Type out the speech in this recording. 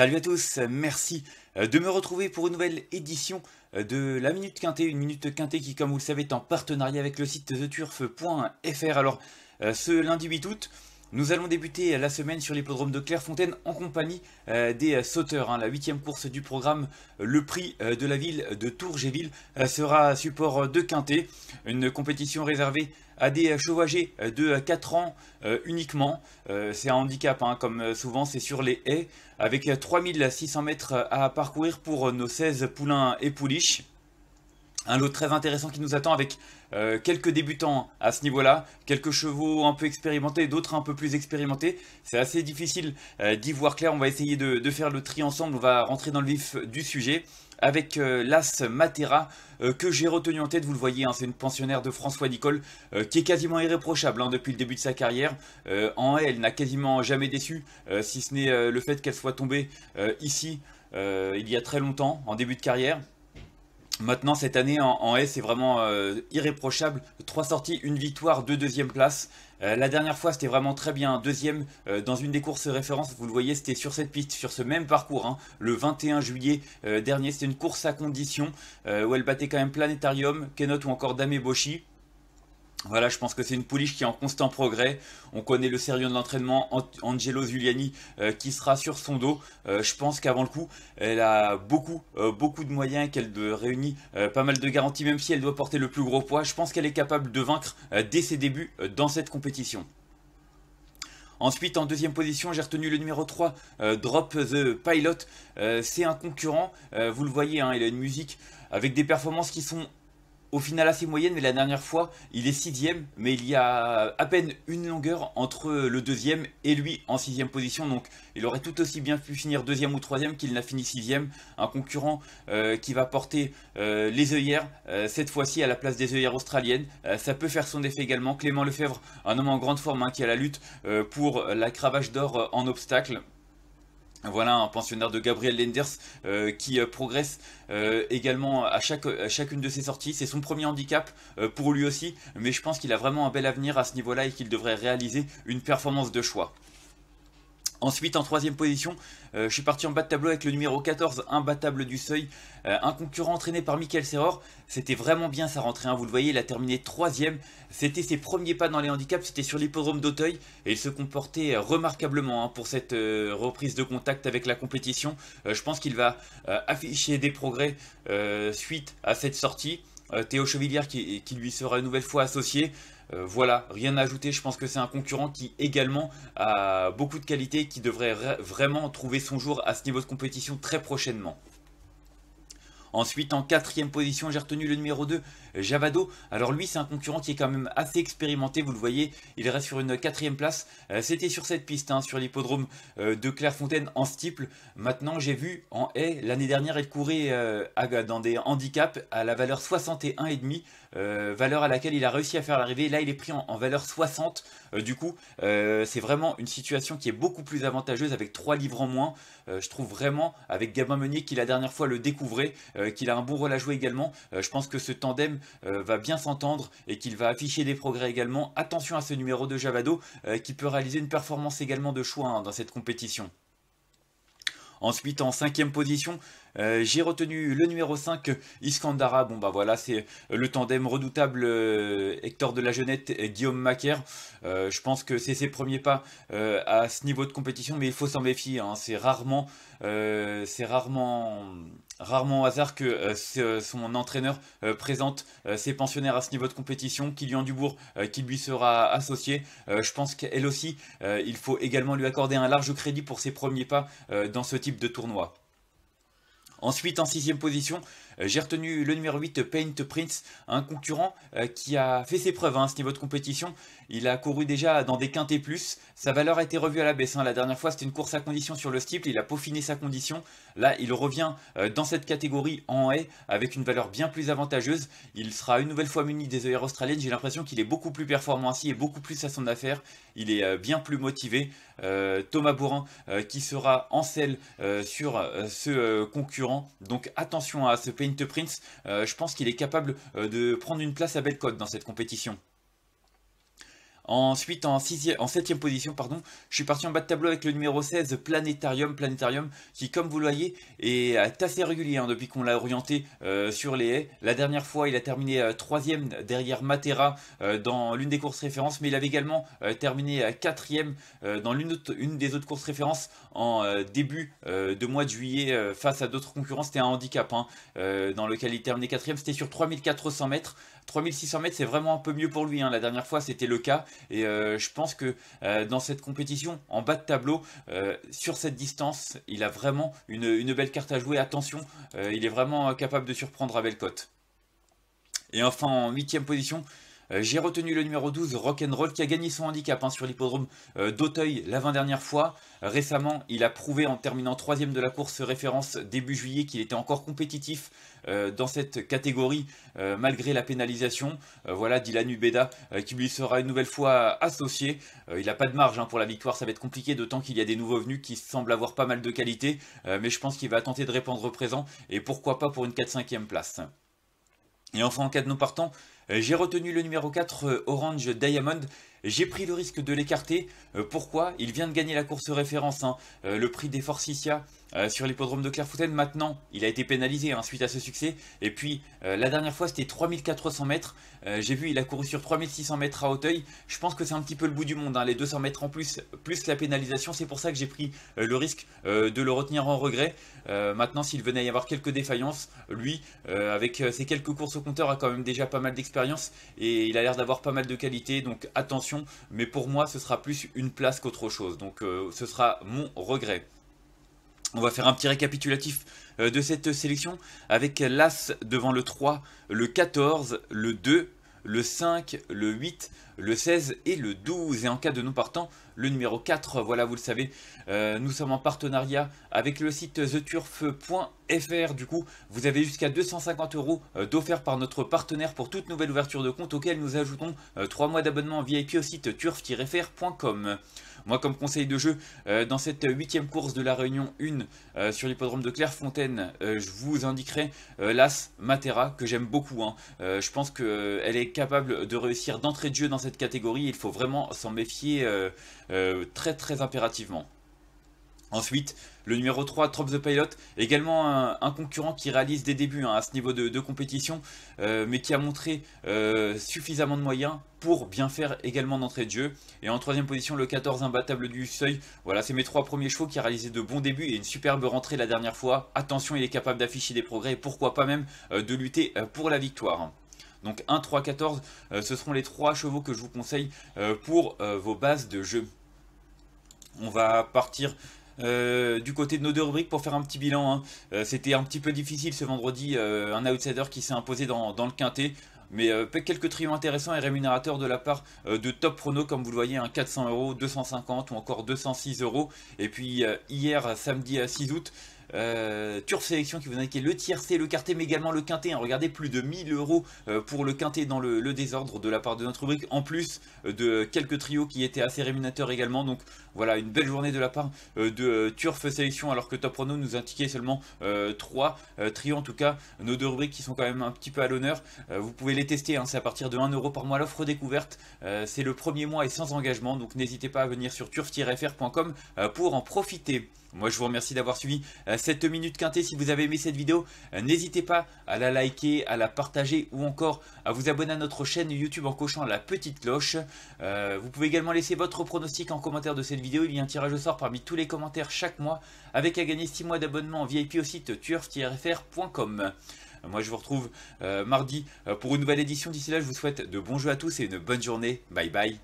Salut à tous, merci euh, de me retrouver pour une nouvelle édition euh, de la Minute Quintée, une Minute Quintée qui, comme vous le savez, est en partenariat avec le site theturf.fr. Alors, euh, ce lundi 8 août, nous allons débuter la semaine sur l'hippodrome de Clairefontaine en compagnie euh, des sauteurs. Hein. La huitième course du programme, euh, le prix euh, de la ville de Tourgéville, sera sera support de Quintet. Une compétition réservée à des chevauchés de 4 ans uniquement. c'est un handicap, hein, comme souvent, c'est sur les haies, avec 3600 mètres à parcourir pour nos 16 poulains et pouliches. Un lot très intéressant qui nous attend avec euh, quelques débutants à ce niveau-là, quelques chevaux un peu expérimentés, d'autres un peu plus expérimentés. C'est assez difficile euh, d'y voir clair, on va essayer de, faire le tri ensemble, on va rentrer dans le vif du sujet avec euh, l'As Matera que j'ai retenu en tête, vous le voyez, hein, c'est une pensionnaire de François Nicole qui est quasiment irréprochable hein, depuis le début de sa carrière. en elle, n'a quasiment jamais déçu, si ce n'est le fait qu'elle soit tombée ici il y a très longtemps, en début de carrière. Maintenant, cette année en, S, c'est vraiment euh, irréprochable. Trois sorties, une victoire, deux deuxième places. Euh, la dernière fois, c'était vraiment très bien. Deuxième, euh, dans une des courses références, vous le voyez, c'était sur cette piste, sur ce même parcours. Hein. le 21 juillet dernier, c'était une course à condition où elle battait quand même Planétarium, Kenot ou encore Dame Boshi. Voilà, je pense que c'est une pouliche qui est en constant progrès. On connaît le sérieux de l'entraînement, Angelo Zuliani euh, qui sera sur son dos. Euh, je pense qu'avant le coup, elle a beaucoup, euh, beaucoup de moyens, qu'elle réunit pas mal de garanties, même si elle doit porter le plus gros poids. Je pense qu'elle est capable de vaincre dès ses débuts dans cette compétition. Ensuite, en deuxième position, j'ai retenu le numéro 3, Drop the Pilot. c'est un concurrent, vous le voyez, hein, il a une musique avec des performances qui sont au final assez moyenne, mais la dernière fois, il est sixième, mais il y a à peine une longueur entre le deuxième et lui en sixième position, donc il aurait tout aussi bien pu finir deuxième ou troisième qu'il n'a fini sixième. Un concurrent euh, qui va porter euh, les œillères, euh, cette fois-ci à la place des œillères australiennes, ça peut faire son effet également. Clément Lefebvre, un homme en grande forme hein, qui a la lutte pour la cravache d'or en obstacle. Voilà un pensionnaire de Gabriel Lenders euh, qui euh, progresse euh, également à, chaque, à chacune de ses sorties. C'est son premier handicap pour lui aussi, mais je pense qu'il a vraiment un bel avenir à ce niveau-là et qu'il devrait réaliser une performance de choix. Ensuite, en troisième position, euh, je suis parti en bas de tableau avec le numéro 14, imbattable du seuil, euh, un concurrent entraîné par Michael Serror. C'était vraiment bien sa rentrée, hein, vous le voyez, il a terminé troisième. C'était ses premiers pas dans les handicaps, c'était sur l'hippodrome d'Auteuil, et il se comportait euh, remarquablement hein, pour cette reprise de contact avec la compétition. je pense qu'il va afficher des progrès suite à cette sortie. Théo Chevillière qui lui sera une nouvelle fois associé. Euh, voilà, rien à ajouter, je pense que c'est un concurrent qui également a beaucoup de qualités, qui devrait vraiment trouver son jour à ce niveau de compétition très prochainement. Ensuite, en quatrième position, j'ai retenu le numéro 2, Javado. Alors lui, c'est un concurrent qui est quand même assez expérimenté, vous le voyez. Il reste sur une quatrième place. Euh, c'était sur cette piste, hein, sur l'hippodrome euh, de Clairefontaine en steeple. Maintenant, j'ai vu en haie, l'année dernière, il courait euh, dans des handicaps à la valeur 61,5. valeur à laquelle il a réussi à faire l'arrivée. Là, il est pris en, valeur 60. du coup, c'est vraiment une situation qui est beaucoup plus avantageuse avec 3 livres en moins. je trouve vraiment, avec Gabin Meunier qui la dernière fois le découvrait, euh, qu'il a un bon rôle à jouer également. Euh, je pense que ce tandem euh, va bien s'entendre et qu'il va afficher des progrès également. Attention à ce numéro de Javado qui peut réaliser une performance également de choix hein, dans cette compétition. Ensuite, en cinquième position, j'ai retenu le numéro 5, Iskandara. Bon, bah voilà, c'est le tandem redoutable Hector de la Jeunette et Guillaume Macaire. je pense que c'est ses premiers pas à ce niveau de compétition, mais il faut s'en méfier. Hein. C'est rarement, c'est rarement rarement au hasard que euh, euh, son entraîneur euh, présente ses pensionnaires à ce niveau de compétition, Kylian Dubourg qui lui sera associé. je pense qu'elle aussi, il faut également lui accorder un large crédit pour ses premiers pas dans ce type de tournoi. Ensuite, en sixième position, euh, j'ai retenu le numéro 8, Paint Prince, un concurrent euh, qui a fait ses preuves à hein, ce niveau de compétition. Il a couru déjà dans des quintés plus. Sa valeur a été revue à la baisse. Hein. La dernière fois, c'était une course à condition sur le steeple. Il a peaufiné sa condition. Là, il revient euh, dans cette catégorie en haie avec une valeur bien plus avantageuse. Il sera une nouvelle fois muni des œillères australiennes. J'ai l'impression qu'il est beaucoup plus performant ainsi et beaucoup plus à son affaire. Il est bien plus motivé. Euh, Thomas Bourin euh, qui sera en selle euh, sur ce concurrent. Donc attention à ce Paint Prince, je pense qu'il est capable de prendre une place à belle dans cette compétition. Ensuite, en, septième en position, pardon, je suis parti en bas de tableau avec le numéro 16, Planétarium. Planétarium qui, comme vous le voyez, est euh, assez régulier hein, depuis qu'on l'a orienté euh, sur les haies. La dernière fois, il a terminé euh, troisième ème derrière Matera dans l'une des courses références, mais il avait également terminé quatrième dans l'une des autres courses références en début de mois de juillet face à d'autres concurrents. C'était un handicap hein, dans lequel il terminait quatrième. C'était sur 3400 mètres. 3600 mètres, c'est vraiment un peu mieux pour lui. Hein. La dernière fois, c'était le cas. Et euh, je pense que euh, dans cette compétition, en bas de tableau, euh, sur cette distance, il a vraiment une, belle carte à jouer. Attention, il est vraiment capable de surprendre à Bellecote. Et enfin, en huitième position, euh, j'ai retenu le numéro 12, Rock'n'Roll, qui a gagné son handicap hein, sur l'hippodrome euh, d'Auteuil l'avant-dernière fois. Récemment, il a prouvé en terminant troisième de la course référence début juillet qu'il était encore compétitif euh, dans cette catégorie malgré la pénalisation. voilà Dylan Ubeda qui lui sera une nouvelle fois associé. il n'a pas de marge hein, pour la victoire, ça va être compliqué, d'autant qu'il y a des nouveaux venus qui semblent avoir pas mal de qualité, mais je pense qu'il va tenter de répondre présent et pourquoi pas pour une 4-5e place. Et enfin en cas de non partant, euh, j'ai retenu le numéro 4 euh, Orange Diamond. J'ai pris le risque de l'écarter. Euh, pourquoi Il vient de gagner la course référence, hein. le prix des forcicia sur l'hippodrome de Clairefontaine. Maintenant, il a été pénalisé hein, suite à ce succès. Et puis, la dernière fois, c'était 3400 mètres. J'ai vu, il a couru sur 3600 mètres à Hauteuil. Je pense que c'est un petit peu le bout du monde, hein, les 200 mètres en plus, plus la pénalisation. C'est pour ça que j'ai pris le risque de le retenir en regret. maintenant, s'il venait à y avoir quelques défaillances, lui, avec ses quelques courses au compteur, a quand même déjà pas mal d'expérience et il a l'air d'avoir pas mal de qualité, donc attention, mais pour moi ce sera plus une place qu'autre chose, donc euh, ce sera mon regret. On va faire un petit récapitulatif euh, de cette sélection avec l'As devant le 3, le 14, le 2, le 5, le 8, le 16 et le 12. Et en cas de non partant, le numéro 4. Voilà, vous le savez, euh, nous sommes en partenariat avec le site theturf.fr. Du coup, vous avez jusqu'à 250 euros euh, d'offert par notre partenaire pour toute nouvelle ouverture de compte auquel nous ajoutons 3 euh, mois d'abonnement VIP au site turf-fr.com. Moi, comme conseil de jeu, euh, dans cette huitième course de la Réunion 1 euh, sur l'hippodrome de Clairefontaine, euh, je vous indiquerai l'As Matera, que j'aime beaucoup. Hein. je pense qu'elle est capable de réussir d'entrée de jeu dans cette catégorie. Il faut vraiment s'en méfier très très impérativement. Ensuite, le numéro 3, Trop the Pilot, également un, concurrent qui réalise des débuts hein, à ce niveau de, compétition, euh, mais qui a montré euh, suffisamment de moyens pour bien faire également d'entrée de jeu. Et en troisième position, le 14 imbattable du seuil. Voilà, c'est mes trois premiers chevaux qui a réalisé de bons débuts et une superbe rentrée la dernière fois. Attention, il est capable d'afficher des progrès et pourquoi pas même euh, de lutter pour la victoire. Donc 1, 3, 14, ce seront les trois chevaux que je vous conseille pour vos bases de jeu. On va partir euh, du côté de nos deux rubriques pour faire un petit bilan. Hein. Euh, c'était un petit peu difficile ce vendredi, euh, un outsider qui s'est imposé dans, le quintet. Mais quelques trios intéressants et rémunérateurs de la part de Top Prono, comme vous le voyez, un hein, 400 euros, 250 ou encore 206 euros. Et puis hier, samedi à 6 août, euh, turf Sélection qui vous indiquait le tiercé, le quartet, mais également le quintet. Hein, regardez, plus de 1000 euros euh, pour le quintet dans le, désordre de la part de notre rubrique, en plus de quelques trios qui étaient assez rémunérateurs également. Donc voilà, une belle journée de la part euh, de Turf Sélection, alors que Top Renault nous indiquait seulement 3 trios, en tout cas nos deux rubriques qui sont quand même un petit peu à l'honneur. vous pouvez les tester, hein, c'est à partir de 1 euro par mois l'offre découverte. c'est le premier mois et sans engagement, donc n'hésitez pas à venir sur turf pour en profiter. Moi je vous remercie d'avoir suivi euh, cette minute quintée. Si vous avez aimé cette vidéo, euh, n'hésitez pas à la liker, à la partager ou encore à vous abonner à notre chaîne YouTube en cochant la petite cloche. Euh, vous pouvez également laisser votre pronostic en commentaire de cette vidéo. Il y a un tirage au sort parmi tous les commentaires chaque mois avec à gagner 6 mois d'abonnement en VIP au site turf Moi je vous retrouve mardi pour une nouvelle édition. D'ici là je vous souhaite de bons jeux à tous et une bonne journée. Bye bye.